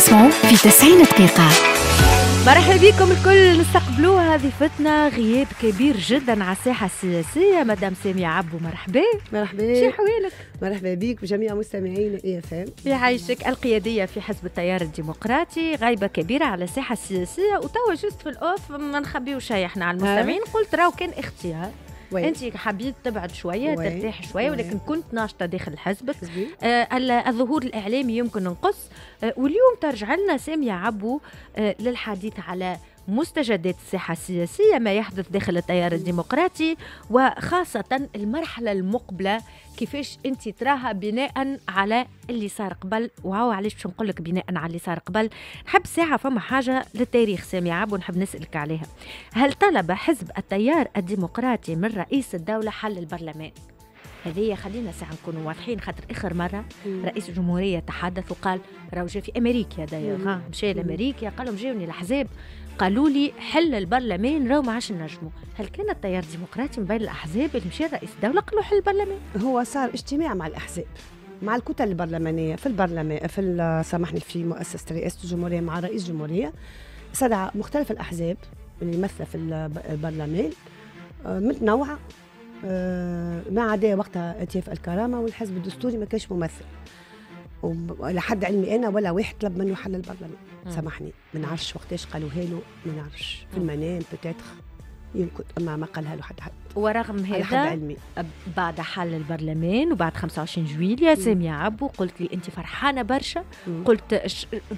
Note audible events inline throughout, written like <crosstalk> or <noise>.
تسمعوا في 90 دقيقة مرحبا بكم الكل نستقبلوا هذه فتنة غياب كبير جدا على الساحة السياسية مدام سامية عبو مرحبا مرحبا شي حوالك مرحبا بك وجميع مستمعين اي اف ام يعيشك القيادية في حزب التيار الديمقراطي غايبة كبيرة على الساحة السياسية وتوا جوست في الاوف ما نخبيو شيء احنا على المستمعين أه. قلت راهو كان اختيار انت حبيت تبعد شويه وي. ترتاح شويه وي. ولكن كنت ناشطه داخل حزبك آه الظهور الاعلامي يمكن نقص آه واليوم ترجع لنا ساميه عبو آه للحديث على مستجدات الساحة السياسية ما يحدث داخل التيار الديمقراطي وخاصة المرحلة المقبلة كيفاش انت تراها بناء على اللي صار قبل وهو علاش باش نقول لك بناء على اللي صار قبل نحب ساعة فما حاجة للتاريخ سامي عاب ونحب نسألك عليها هل طلب حزب التيار الديمقراطي من رئيس الدولة حل البرلمان؟ هذه خلينا ساعة نكونوا واضحين خاطر آخر مرة مم. رئيس الجمهورية تحدث وقال راهو جا في أمريكا دايوغ مشى لأمريكا قال لهم جاوني الأحزاب قالوا لي حل البرلمان راهو ما عادش نجموا هل كان التيار الديمقراطي من بين الاحزاب اللي مشى رئيس الدوله قال له حل البرلمان هو صار اجتماع مع الاحزاب مع الكتل البرلمانيه في البرلمان في سامحني في مؤسسه رئاسه الجمهوريه مع رئيس الجمهوريه استدعى مختلف الاحزاب اللي يمثل في البرلمان آه، متنوعه آه، ما عدا وقتها اتياف الكرامه والحزب الدستوري ما كانش ممثل ولحد علمي انا ولا واحد طلب منه حل البرلمان سامحني ما نعرفش وقتاش قالوا هالو ما نعرفش في المنام بتاتخ يمكن اما ما قالها له حد حد ورغم هذا بعد حل البرلمان وبعد 25 جويليا سامية عبو قلت لي أنت فرحانة برشا قلت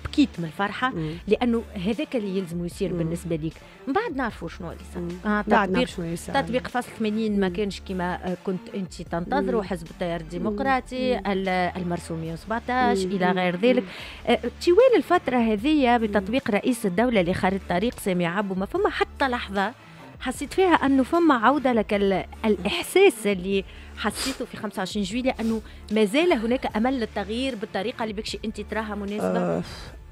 بكيت من الفرحة مم. لأنه هذاك اللي يلزم يصير مم. بالنسبة ليك من بعد نعرفوا شنو اللي صار آه تطبيق, تطبيق فصل 80 ما كانش كما آه، كنت أنت تنتظر حزب التيار الديمقراطي المرسوم 117 إلى غير ذلك آه، طوال الفترة هذه بتطبيق رئيس الدولة لخارج الطريق سامي عبو ما فما حتى لحظة حسيت فيها انه فما عوده لك الاحساس اللي حسيته في 25 جويلية انه ما زال هناك امل للتغيير بالطريقه اللي بكشي انت تراها مناسبه أه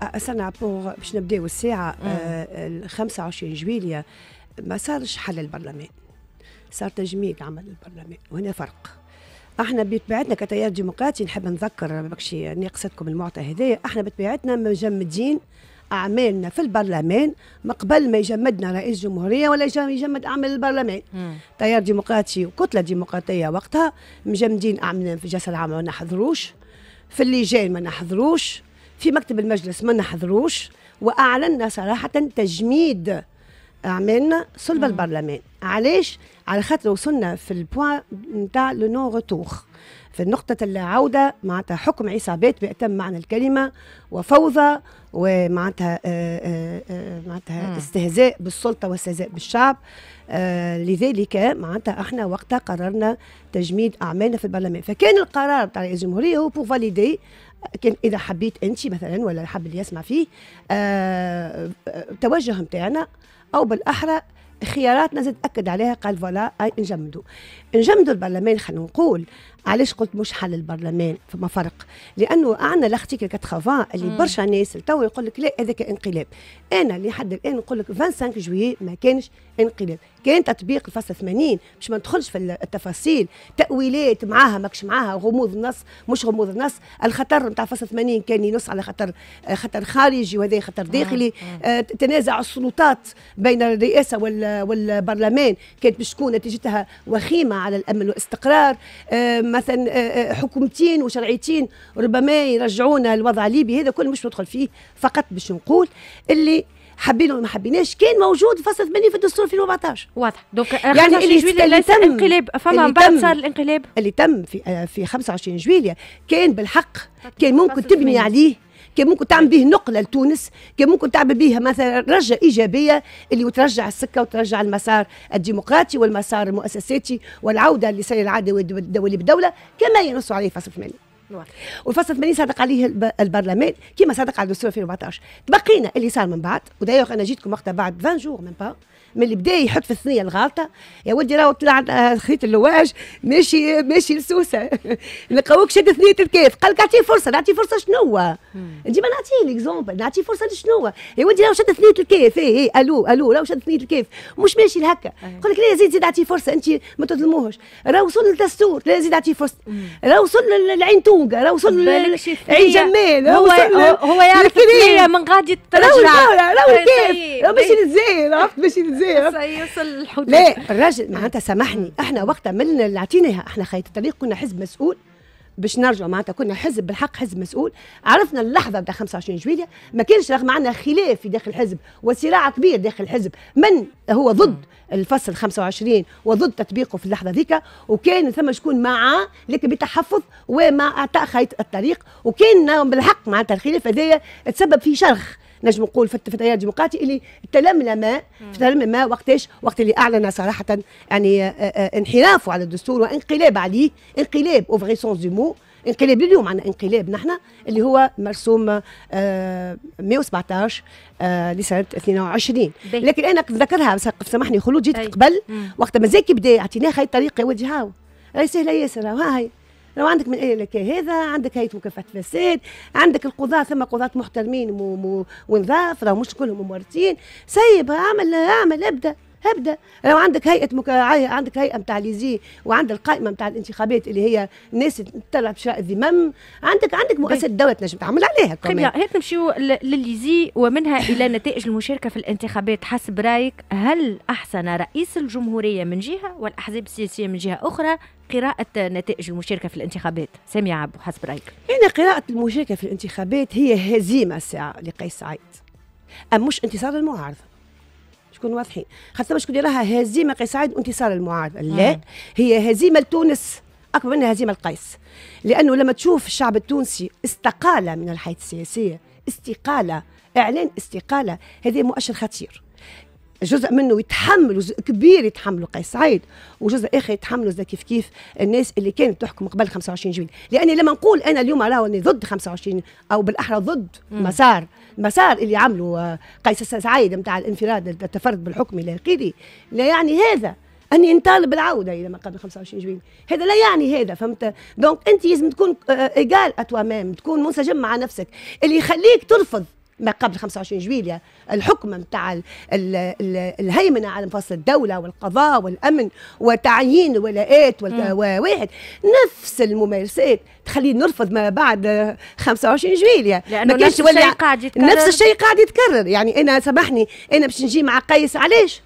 اصلا بور باش نبداو الساعه أه 25 جويلية ما صارش حل البرلمان صار تجميد عمل البرلمان وهنا فرق احنا بطبيعتنا كتيار ديمقراطي نحب نذكر بكشي ناقصتكم المعطى هذايا احنا بطبيعتنا مجمدين اعمالنا في البرلمان مقبل ما يجمدنا رئيس جمهوريه ولا يجمد اعمال البرلمان تيار ديمقراطي وكتله ديمقراطيه وقتها مجمدين اعمالنا في الجلسه العامه ما نحضروش في اللجان ما نحضروش في مكتب المجلس ما نحضروش واعلنا صراحه تجميد عملنا صلب البرلمان علاش على خاطر وصلنا في البوان نتاع لو نو روتور في نقطة العودة معناتها حكم عصابات بأتم معنى الكلمة وفوضى ومعناتها آه، آه، آه، معناتها استهزاء بالسلطة واستهزاء بالشعب لذلك معناتها احنا وقتها قررنا تجميد أعمالنا في البرلمان فكان القرار تاع رئيس الجمهورية هو بو فاليدي كان اذا حبيت انت مثلا ولا حب اللي يسمع فيه التوجه نتاعنا أو بالأحرى خيارات لازم تاكد عليها قال فوالا اي نجمدوا نجمدوا البرلمان خلينا نقول علاش قلت مش حل البرلمان فما فرق لانه عندنا لاختيكل 80 اللي برشا ناس تو يقول لك لا هذاك انقلاب انا لحد الان نقول لك 25 جويي ما كانش انقلاب كان تطبيق الفصل 80 باش ما ندخلش في التفاصيل تاويلات معاها ماكش معاها غموض النص مش غموض النص الخطر نتاع فصل 80 كان ينص على خطر آه، خطر خارجي وهذا خطر آه، داخلي آه. آه، تنازع السلطات بين الرئاسه والبرلمان كانت باش تكون نتيجتها وخيمه على الامن والاستقرار آه مثلا آه حكومتين وشرعيتين ربما يرجعونا الوضع الليبي هذا كل مش ندخل فيه فقط باش نقول اللي حبينا ولا ما حبيناش كان موجود فصل 80 في الدستور 2014 واضح دونك يعني اللي جويلية تم انقلاب فما بعد صار الانقلاب اللي تم في آه، في 25 جويلية كان بالحق كان ممكن تبني عليه كان ممكن تعمل طيب. به نقلة لتونس كان ممكن تعمل به مثلا رجة إيجابية اللي وترجع السكة وترجع المسار الديمقراطي والمسار المؤسساتي والعودة لسير العادة الدولي بالدولة كما ينص عليه فصل 8 والفصل 80 صادق عليه البرلمان كما صادق على الدستور 2014 تبقينا اللي صار من بعد ودايوغ انا جيتكم وقتها بعد 20 جور من با من اللي بدا يحط في الصينيه الغلطه يا ولدي راهو طلع خيط اللواج ماشي ماشي لسوسه <laughs> لقاوك شد ثنيه الكاف قال لك اعطيه فرصه نعطيه فرصه شنو ما نعطيه ليكزومبل نعطيه فرصه هو؟ يا ولدي راهو شد ثنيه الكاف اي اي الو الو راهو شد ثنيه الكاف مش ماشي لهكا يقول أيوة. لك لا زيد زيد اعطيه فرصه انت ما تظلموهش راه وصل للدستور لا زيد اعطيه فرصه راه وصل للعين تونكا راه وصل عين جمال هو هو يعرف من غادي ترجع راهو طيب، طيب. راهو ماشي للزين عرفت ماشي للزين زيف سيصل الحدود لا الراجل معناتها سامحني احنا وقتها من اللي عطيناها احنا خيط الطريق كنا حزب مسؤول باش نرجعوا معناتها كنا حزب بالحق حزب مسؤول عرفنا اللحظه بتاع 25 جويليه ما كانش رغم عندنا خلاف في داخل الحزب وصراع كبير داخل الحزب من هو ضد الفصل 25 وضد تطبيقه في اللحظه ذيك وكان ثم شكون مع لكن بتحفظ ومع اعطاء خيط الطريق وكان بالحق معناتها الخلاف هذايا تسبب في شرخ نجم نقول في التيار الديمقراطي اللي تلملم تلملم وقتاش وقت اللي اعلن صراحه يعني آه، آه، آه، انحرافه على الدستور وانقلاب عليه انقلاب او فغي سونس دو مو انقلاب اليوم عندنا انقلاب نحن اللي هو مرسوم 117 لسنه 22 لكن انا نذكرها سامحني خلود جيت قبل وقت مازال كي بدا اعطيناه خي طريقه ودي هاو راهي سهله ياسر ها هي لو عندك من إيه لك هذا عندك هيئه مكافحه الفساد عندك القضاة ثم قضاة محترمين ونظاف راهو مش كلهم ممارسين سيبها اعمل اعمل ابدا هبدا لو عندك هيئه مك... عندك هيئه نتاع ليزي وعند القائمه نتاع الانتخابات اللي هي ناس تلعب شراء الذمم عندك عندك مؤسسه دولة تنجم تعمل عليها كمان هيك نمشيو لليزي ومنها <laughs> الى نتائج المشاركه في الانتخابات حسب رايك هل احسن رئيس الجمهوريه من جهه والاحزاب السياسيه من جهه اخرى قراءة نتائج المشاركة في الانتخابات سامي عبو حسب رأيك هنا يعني قراءة المشاركة في الانتخابات هي هزيمة الساعة لقيس سعيد أم مش انتصار المعارضة تكون واضحين خاصه باش كديرها راها هزيمه قيس سعيد وانتصار المعارضه آه. لا هي هزيمه لتونس اكبر منها هزيمه القيس لانه لما تشوف الشعب التونسي استقال من الحياه السياسيه استقاله اعلان استقاله هذا مؤشر خطير جزء منه يتحمل جزء كبير يتحمله قيس سعيد وجزء اخر يتحمله زي كيف كيف الناس اللي كانت تحكم قبل 25 جويليه لاني لما نقول انا اليوم راهو اني ضد 25 او بالاحرى ضد مسار مسار المسار اللي عمله آه، قيس سعيد نتاع الانفراد التفرد بالحكم الى اخره لا يعني هذا اني نطالب بالعوده الى ما قبل 25 جويليه هذا لا يعني هذا فهمت دونك انت لازم تكون ايجال اتوا مام تكون منسجم مع نفسك اللي يخليك ترفض ما قبل 25 جويليا الحكم نتاع الهيمنه على مفاصل الدوله والقضاء والامن وتعيين الولاءات وواحد نفس الممارسات تخليه نرفض ما بعد 25 جويليا لانه نفس الشيء قاعد يتكرر نفس الشيء قاعد يتكرر يعني انا سامحني انا باش نجي مع قيس علاش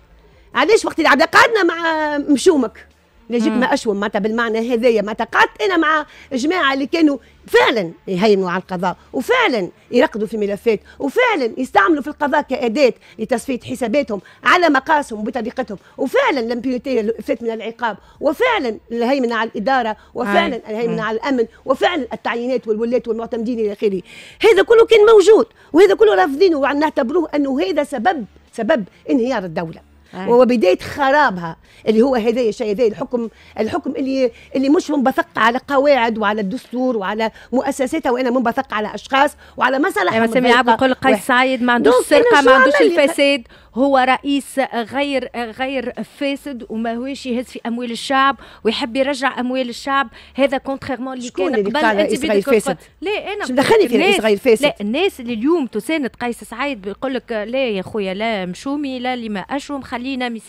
علاش وقت اللي قعدنا مع مشومك لا ما اشوم معناتها بالمعنى هذايا معناتها قعدت انا مع جماعه اللي كانوا فعلا يهيمنوا على القضاء وفعلا يرقدوا في ملفات وفعلا يستعملوا في القضاء كاداه لتصفيه حساباتهم على مقاسهم وبطريقتهم وفعلا لمبيوتي فات من العقاب وفعلا الهيمنه على الاداره وفعلا الهيمنه على الامن وفعلا التعيينات والولات والمعتمدين الى اخره هذا كله كان موجود وهذا كله رافضينه ونعتبروه انه هذا سبب سبب انهيار الدوله آه. وبدايه خرابها اللي هو هذايا الشيء هذايا الحكم الحكم اللي اللي مش منبثق على قواعد وعلى الدستور وعلى مؤسساتها وانا منبثق على اشخاص وعلى مصالح يعني أيوة، سامي عبد القول قيس سعيد ما عندوش السرقه ما عندوش الفساد هو رئيس غير غير فاسد وما هوش يهز في اموال الشعب ويحب يرجع اموال الشعب هذا كونتريرمون اللي كان قبل انت غير فاسد لا انا دخلني في رئيس غير فاسد لا الناس اللي اليوم تساند قيس سعيد بيقول لك لا يا خويا لا مشومي لا لما اشوم خلينا ما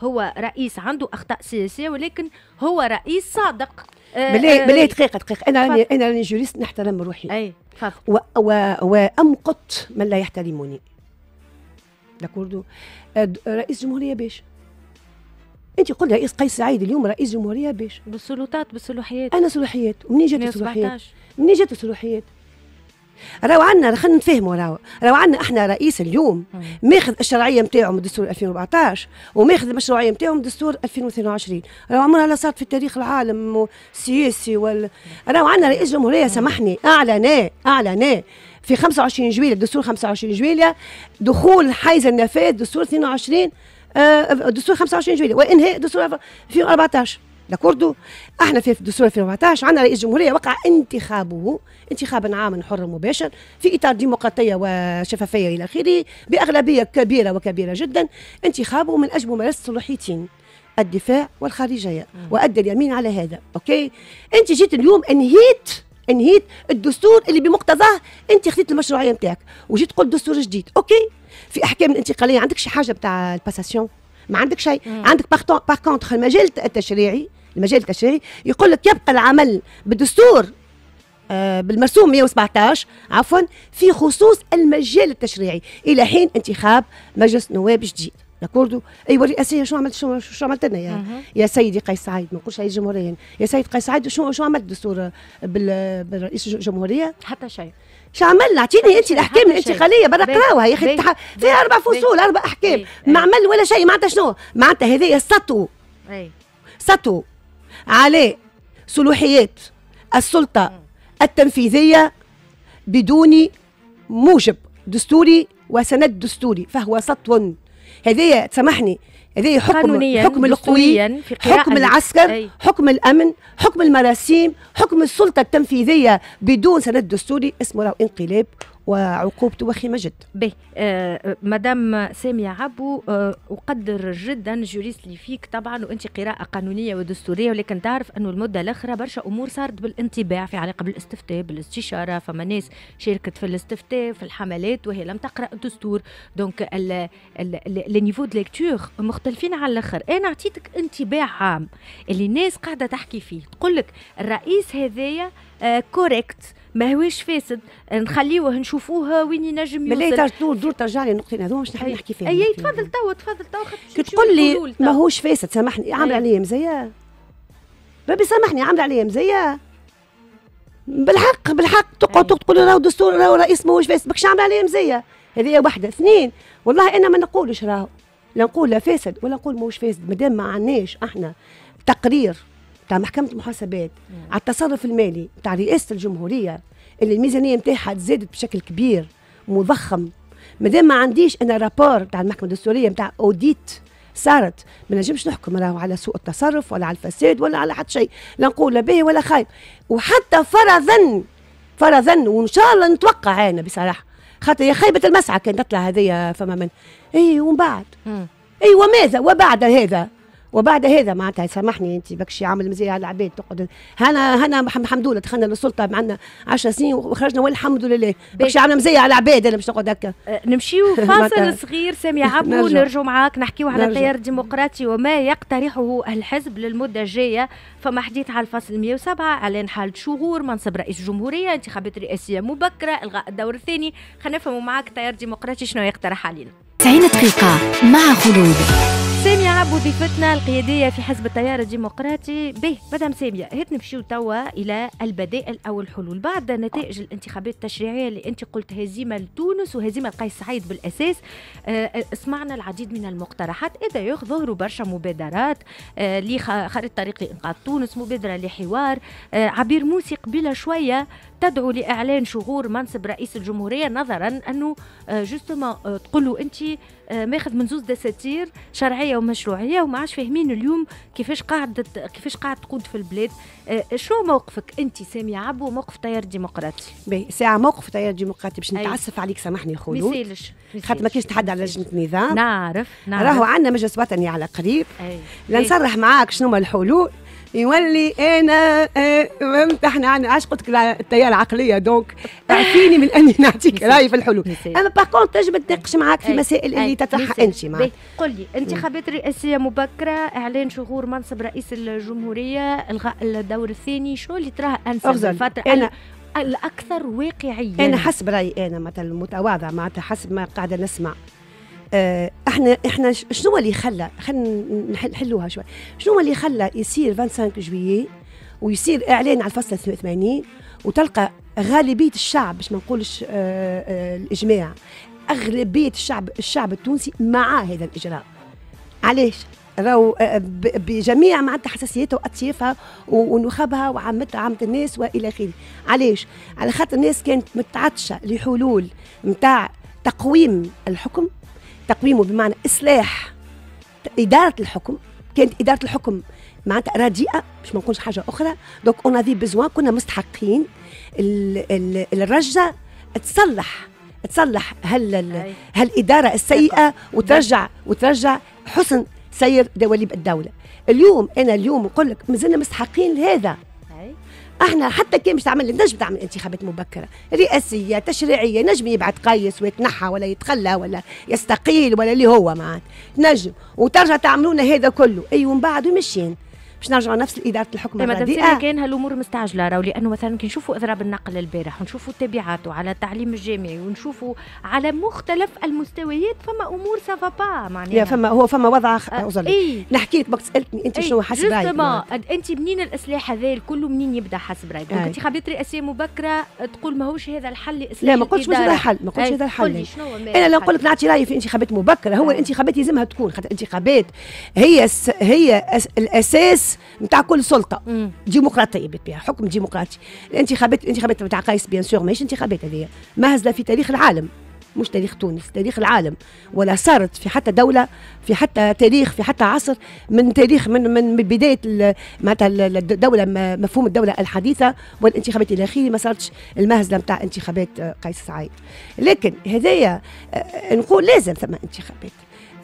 هو رئيس عنده اخطاء سياسيه ولكن هو رئيس صادق بالله بالله آه، دقيقه دقيقه انا انا راني جوريست نحترم روحي اي و و وامقت من لا يحترمني لكوردو رئيس جمهوريه باش انت قلت رئيس قيس سعيد اليوم رئيس جمهوريه باش بالسلطات بالسلوحيات انا سلوحيات منين جات السلوحيات منين جات السلوحيات راهو عندنا خلينا نفهموا راهو راهو عندنا احنا رئيس اليوم ماخذ الشرعيه نتاعو من دستور 2014 وماخذ المشروعيه نتاعو من دستور 2022 راهو عمرها لا صارت في التاريخ العالم السياسي وال راهو عندنا رئيس جمهوريه سامحني اعلن اعلن في 25 جويليه دستور 25 جويليه دخول حيز النفاذ دستور 22 آه، دستور 25 جويليه وانهاء دستور 2014 لاكوردو احنا في الدستور 2014 عندنا رئيس جمهوريه وقع انتخابه انتخابا عاما حر مباشر في اطار ديمقراطيه وشفافيه الى اخره باغلبيه كبيره وكبيره جدا انتخابه من اجل ممارسه صلاحيتين الدفاع والخارجيه وادى اليمين على هذا اوكي انت جيت اليوم انهيت انهيت الدستور اللي بمقتضاه انت خذيت المشروعيه نتاعك وجيت تقول دستور جديد اوكي في احكام الانتقاليه عندك شي حاجه بتاع الباساسيون ما عندك شيء عندك باغ كونتخ المجال التشريعي المجال التشريعي يقول لك يبقى العمل بالدستور آه، بالمرسوم 117 عفوا في خصوص المجال التشريعي الى حين انتخاب مجلس نواب جديد داكوردو ايوا الرئاسيه شو عملت شو, شو عملت لنا يا, يا سيدي قيس سعيد ما نقولش هي الجمهوريه يا سيد قيس سعيد شو شو عملت الدستور آه، بالرئيس الجمهوريه حتى شيء شو عمل اعطيني انت الاحكام الانتقاليه برا قراوها يا اخي فيها اربع فصول اربع احكام ما عمل ولا شيء معناتها شنو معناتها هذايا سطو اي سطو على صلوحيات السلطة التنفيذية بدون موجب دستوري وسند دستوري فهو سطو هذه تسمحني هذه حكم حكم القوي حكم العسكر أي. حكم الامن حكم المراسيم حكم السلطه التنفيذيه بدون سند دستوري اسمه انقلاب وعقوبته وخيمه آه، جدا باهي آه مدام سامية عبو آه أقدر جدا جوريس اللي فيك طبعا وأنت قراءة قانونية ودستورية ولكن تعرف أنه المدة الأخرى برشا أمور صارت بالانطباع في علاقة بالاستفتاء بالاستشارة فما ناس شاركت في الاستفتاء في الحملات وهي لم تقرأ الدستور دونك النيفو دو ليكتور مختلفين على الآخر أنا أعطيتك انطباع عام اللي الناس قاعدة تحكي فيه تقول لك الرئيس هذايا آه كوريكت ماهوش فاسد نخليوه نشوفوه وين ينجم يوصل ملي تردور دور ترجع لي النقطتين هذوما باش نحب نحكي فيهم اي تفضل توا تفضل توا كي تقول لي ماهوش فاسد سامحني عامل عليا مزيه بابي سامحني عامل عليا مزيه بالحق بالحق تقعد تقول راهو دستور راهو رئيس ماهوش فاسد بكش عامل عليا مزيه هذه واحده اثنين والله انا ما نقولش راهو لا نقول لا فاسد ولا نقول ماهوش فاسد مادام ما عندناش احنا تقرير تاع محكمه المحاسبات على التصرف المالي تاع رئاسه الجمهوريه اللي الميزانيه نتاعها تزادت بشكل كبير مضخم مادام ما عنديش انا رابور تاع المحكمه الدستوريه نتاع اوديت صارت ما نجمش نحكم راهو على سوء التصرف ولا على الفساد ولا على حتى شيء لا نقول لا باهي ولا خايب وحتى فرضا فرضا وان شاء الله نتوقع انا بصراحه خاطر يا خيبه المسعى كان تطلع هذه فما من اي ومن بعد اي وماذا وبعد هذا وبعد هذا معناتها سامحني انت بكشي عامل مزايا على العباد تقعد هنا هنا الحمد لله دخلنا للسلطه معنا 10 سنين وخرجنا والحمد لله بكشي عامل مزايا على العباد انا باش نقعد هكا أه، نمشيو <laughs> فاصل صغير سامي عبو نرجعوا معاك نحكيو على التيار الديمقراطي وما يقترحه الحزب للمده الجايه فما حديث على الفصل 107 اعلان حاله شهور منصب رئيس الجمهوريه انتخابات رئاسيه مبكره الغاء الدور الثاني خلينا نفهموا معاك التيار الديمقراطي شنو يقترح علينا 90 دقيقه مع خلود سامية عبو ضيفتنا القيادية في حزب التيار الديمقراطي به مدام سامية هات نمشيو توا إلى البدائل أو الحلول بعد نتائج الانتخابات التشريعية اللي أنت قلت هزيمة لتونس وهزيمة لقيس سعيد بالأساس آه, آه، سمعنا العديد من المقترحات إذا يخ ظهروا برشا مبادرات آه لخريطة طريق لإنقاذ تونس مبادرة لحوار آه عبير موسي قبيلة شوية تدعو لإعلان شغور منصب رئيس الجمهورية نظرا أنه آه، جوستومون آه، تقول له أنت آه، ماخذ من زوز دساتير شرعيه ومشروعيه وما عادش فاهمين اليوم كيفاش قاعد كيفاش قاعد تقود في البلاد آه، شو موقفك انت سامي عبو موقف تيار ديمقراطي باهي ساعه موقف تيار ديمقراطي باش نتعسف عليك سامحني خلود ميسيلش خاطر ما كاينش تحدى على لجنه النظام نعرف نعرف راهو عندنا مجلس وطني على قريب لا نصرح معاك شنو هما الحلول يولي انا فهمت آه، آه، احنا انا قلت لك التيار العقليه دونك اعفيني من اني نعطيك رايي في الحلول اما باغ كونت تناقش معاك في مسائل اللي تتحقنش معاك قل لي انتخابات رئاسيه مبكره اعلان شهور منصب رئيس الجمهوريه الغاء الدور الثاني شو اللي تراه انسب الفتره انا الاكثر واقعيه انا حسب رايي انا مثلا المتواضع معناتها حسب ما قاعده نسمع آه، احنا احنا شنو اللي خلى خلينا نحلوها شوي شنو اللي خلى يصير 25 جويي ويصير اعلان على الفصل 82 وتلقى غالبيه الشعب باش ما نقولش آه، آه، الاجماع اغلبيه الشعب الشعب التونسي مع هذا الاجراء علاش راو بجميع معناتها حساسيتها واطيافها ونخبها وعامتها عامة الناس والى اخره علاش على خاطر الناس كانت متعطشه لحلول نتاع تقويم الحكم تقويمه بمعنى إصلاح إدارة الحكم كانت إدارة الحكم معناتها رديئة باش ما نقولش حاجة أخرى دونك أون افي بيزوان كنا مستحقين الرجة تصلح تصلح هال هالإدارة السيئة وترجع وترجع حسن سير دواليب الدولة اليوم أنا اليوم نقول لك مازلنا مستحقين لهذا احنا حتى كان مش تعمل نجم تعمل انتخابات مبكره رئاسيه تشريعيه نجم يبعث قيس ويتنحى ولا يتخلى ولا يستقيل ولا اللي هو معاه نجم وترجع تعملونا هذا كله اي أيوة ومن بعد ومشينا باش نرجعوا نفس اداره الحكم إيه، الرديئه كان هالامور مستعجله راهو لانه مثلا كي نشوفوا اضراب النقل البارح ونشوفوا تبعاته على التعليم الجامعي ونشوفوا على مختلف المستويات فما امور سافا با معناها فما هو فما وضع أخ... آه إيه؟ نحكي لك سالتني انت شنو حسب رايك انت منين الاصلاح هذا كله منين يبدا حسب رايك انت خبيت رئاسيه مبكره تقول ماهوش هذا الحل لا ما قلتش مش هذا الحل ما قلتش هذا الحل انا لو قلت نعطي رايي في انتخابات مبكره هو الانتخابات يلزمها تكون خاطر الانتخابات هي هي الاساس نتاع كل سلطه مم. ديمقراطيه بها حكم ديمقراطي الانتخابات الانتخابات نتاع قيس بيان سور ماهيش انتخابات هذه مهزله في تاريخ العالم مش تاريخ تونس تاريخ العالم ولا صارت في حتى دولة في حتى تاريخ في حتى عصر من تاريخ من من بداية معناتها الدولة مفهوم الدولة الحديثة والانتخابات إلى آخره ما صارتش المهزلة نتاع انتخابات آه، قيس سعيد لكن هذايا آه، نقول لازم ثم انتخابات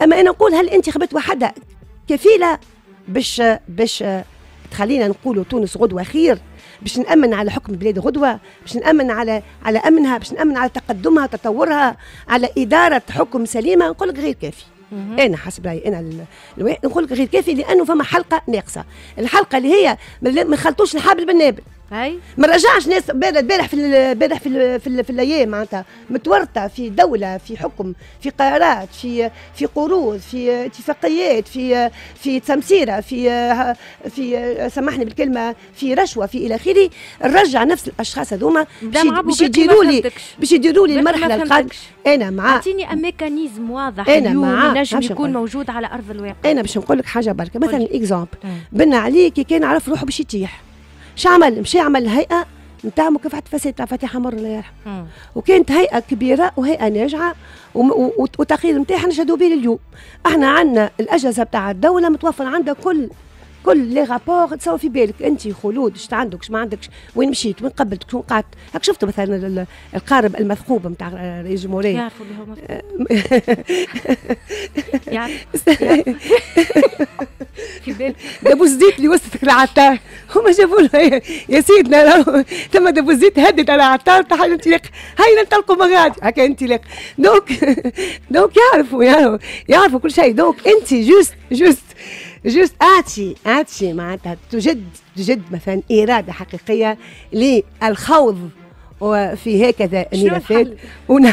أما أنا نقول هل الانتخابات وحدها كفيلة باش باش تخلينا نقولوا تونس غدوه خير باش نامن على حكم البلاد غدوه باش نامن على على امنها باش نامن على تقدمها تطورها على اداره حكم سليمه نقول لك غير كافي انا حسب رايي انا نقول لك غير كافي لانه فما حلقه ناقصه الحلقه اللي هي ما خلطوش الحبل بالنابل هاي ما رجعش ناس بارح في امبارح في, في, في الايام معناتها متورطه في دوله في حكم في قرارات في في قروض في اتفاقيات في في تمسيره في في سامحني بالكلمه في رشوه في الى اخره نرجع نفس الاشخاص هذوما باش يديروا لي باش يديروا لي المرحله القادمه انا مع اعطيني ميكانيزم واضح أنا اليوم نجم يكون موجود على ارض الواقع انا باش نقول لك حاجه برك مثلا اكزومبل بنا علي كي كان عرف روحه باش يطيح شو عمل مشي عمل هيئه نتاع مكافحه الفساد تاع فتحي حمر الله يرحمه وكانت هيئه كبيره وهيئه ناجعه والتقرير نتاعها نشهدوا به لليوم احنا عندنا الاجهزه نتاع الدوله متوفر عندها كل كل لي رابور تصور في بالك انت خلود شت عندك ما عندكش وين مشيت وين قبلت وين قعدت هاك شفتوا مثلا القارب المثقوب نتاع رئيس الجمهوريه يعرفوا اللي هو <laughs> يعرف <laughs> <laughs> في بالك دابوس زيت اللي وصلتك العطار هما جابوا لها إيه؟ يا سيدنا ثم دابو الزيت هدد على عطار حاجه الانطلاق هاي ما غادي هكا انطلاق دونك <laughs> دونك يعرفوا يعرفوا يعرفوا كل شيء دونك انت جوست جوست جوست اعطي اعطي معناتها تجد تجد مثلا اراده حقيقيه للخوض وفي هكذا ملفات ون...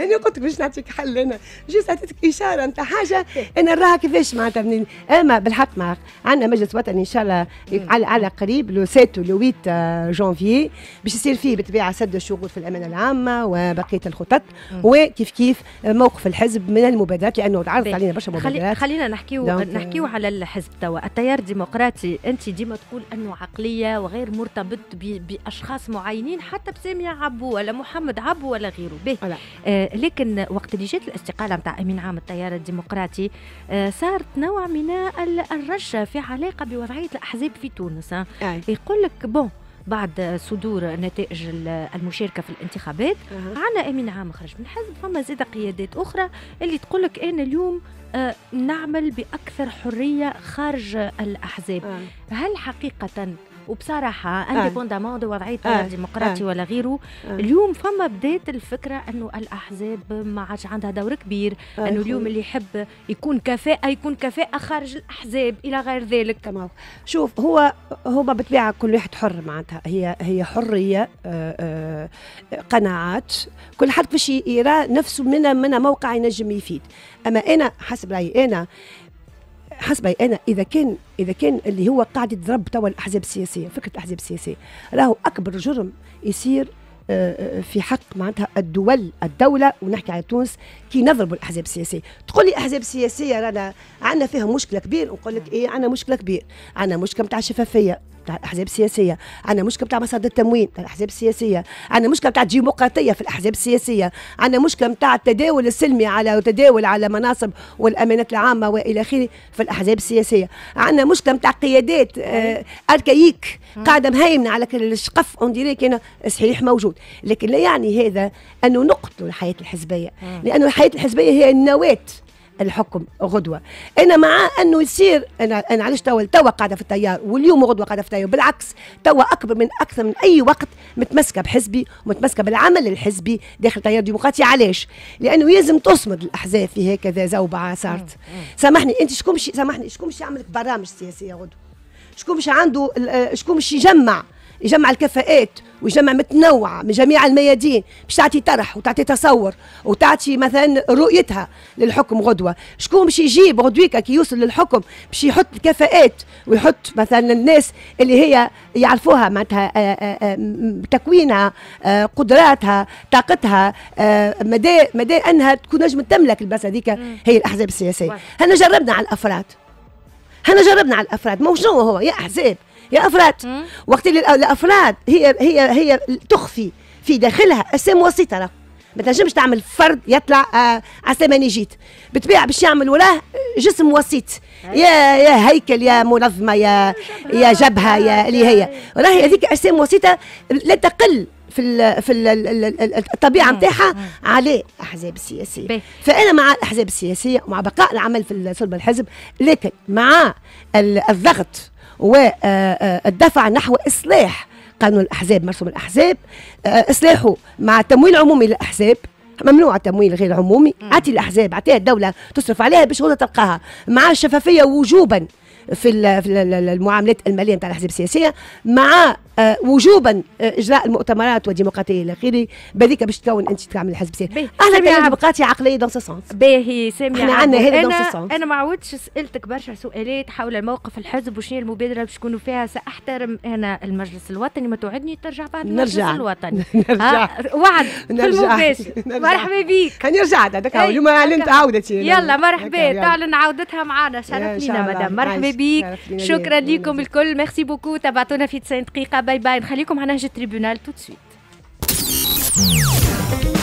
انا قلت باش نعطيك حل انا جيت عطيتك اشاره نتاع حاجه إيه. انا نراها كيفاش معناتها منين اما بالحق مع عندنا مجلس وطني ان شاء الله إيه. على على قريب لو 7 ولو 8 جانفيي باش يصير فيه بالطبيعه سد الشغل في الامانه العامه وبقيه الخطط وكيف كيف موقف الحزب من المبادرات لانه تعرضت علينا برشا مبادرات خلينا نحكيو نحكيو euh، على الحزب توا التيار الديمقراطي انت ديما تقول انه عقليه وغير مرتبط باشخاص اشخاص معينين حتى بساميه عبو ولا محمد عبو ولا غيره به آه لكن وقت اللي جات الاستقاله نتاع امين عام التيار الديمقراطي آه صارت نوع من الرشه في علاقه بوضعيه الاحزاب في تونس آه. يقول لك بون بعد صدور نتائج المشاركه في الانتخابات أه. عنا امين عام خرج من الحزب فما زاد قيادات اخرى اللي تقول لك انا اليوم آه، نعمل باكثر حريه خارج الاحزاب أه. هل حقيقه آه. وبصراحه انديبوندامون آه. دو وضعيه آه. ديمقراطي آه. ولا غيره اليوم فما بدات الفكره انه الاحزاب ما عادش عندها دور كبير انه اليوم اللي يحب يكون كفاءه يكون كفاءه خارج الاحزاب الى غير ذلك كما شوف هو هما بالطبيعه كل واحد حر معناتها هي هي حريه قناعات كل حد باش يرى نفسه من من موقع ينجم يفيد اما انا حسب رايي انا حسبي انا اذا كان اذا كان اللي هو قاعد يضرب توا الاحزاب السياسيه فكره الاحزاب السياسيه راهو اكبر جرم يصير آه، آه، في حق معناتها الدول الدولة ونحكي على تونس كي نضربوا الأحزاب السياسية تقول لي أحزاب سياسية رانا عندنا فيها مشكلة كبير نقول لك إيه عندنا مشكلة كبير عندنا مشكلة نتاع الشفافية بتاع الاحزاب السياسيه عندنا مشكله بتاع مصادر التموين بتاع الاحزاب السياسيه عندنا مشكله بتاع الديمقراطيه في الاحزاب السياسيه عندنا مشكله بتاع التداول السلمي على وتداول على مناصب والامانات العامه والى اخره في الاحزاب السياسيه عندنا مشكله بتاع قيادات آه اركايك قاعده مهيمنه على الشقف اون كان صحيح موجود لكن لا يعني هذا انه نقتلوا الحياه الحزبيه لانه الحياه الحزبيه هي النواه الحكم غدوه انا مع انه يصير انا انا علاش توا توا قاعده في التيار واليوم غدوه قاعده في التيار بالعكس توا اكبر من اكثر من اي وقت متمسكه بحزبي ومتمسكه بالعمل الحزبي داخل التيار الديمقراطي علاش؟ لانه يلزم تصمد الاحزاب في هكذا زوبعه صارت سامحني انت شكون سامحني شكون باش يعمل برامج سياسيه غدوه؟ شكون باش عنده آه، شكون باش يجمع يجمع الكفاءات ويجمع متنوعة من جميع الميادين باش تعطي طرح وتعطي تصور وتعطي مثلا رؤيتها للحكم غدوة شكون باش يجيب غدويكا كي يوصل للحكم باش يحط الكفاءات ويحط مثلا الناس اللي هي يعرفوها معناتها آه، آه، آه، تكوينها قدراتها طاقتها مدى مدى انها تكون نجم تملك البلاصه هذيك هي الاحزاب السياسيه هنا جربنا على الافراد هنا جربنا على الافراد ما شنو هو يا احزاب يا افراد وقت اللي الافراد هي هي هي تخفي في داخلها اسم وسيطره ما تنجمش تعمل فرد يطلع آه عسام جيت بالطبيعه باش يعمل وراه جسم وسيط أيوة. يا يا هيكل يا منظمه يا يا جبهه يا اللي هي أيوة. راهي هذيك اسم وسيطه لا تقل في الـ في الـ الطبيعه نتاعها على الاحزاب السياسيه بي. فانا مع الاحزاب السياسيه ومع بقاء العمل في صلب الحزب لكن مع الضغط والدفع آه، آه، نحو اصلاح قانون الاحزاب مرسوم الاحزاب آه، اصلاحه مع تمويل عمومي للاحزاب ممنوع التمويل غير عمومي اعطي الاحزاب اعطيها الدوله تصرف عليها باش تلقاها مع الشفافيه وجوبا في المعاملات الماليه نتاع الاحزاب السياسيه مع آه، وجوبا آه، اجراء المؤتمرات والديمقراطيه الى اخره بذيك باش تكون انت تعمل حزب سياسي أنا بقاتي عقليه دون سونس باهي ساميه احنا عندنا هذا دون انا ما عودتش سالتك برشا سؤالات حول الموقف الحزب وشنو المبادره باش تكونوا فيها ساحترم انا المجلس الوطني ما توعدني ترجع بعد المجلس الوطني <laughs> آه، نرجع وعد في المباشر <laughs> مرحبا بيك نرجع هذاك اليوم اعلنت عودتي يلا مرحبا تعلن عودتها معنا شرف لينا مدام مرحبا بيك شكرا لكم الكل ميرسي بوكو تابعتونا في 90 دقيقه باي باي نخليكم على نهج التريبونال تو سويت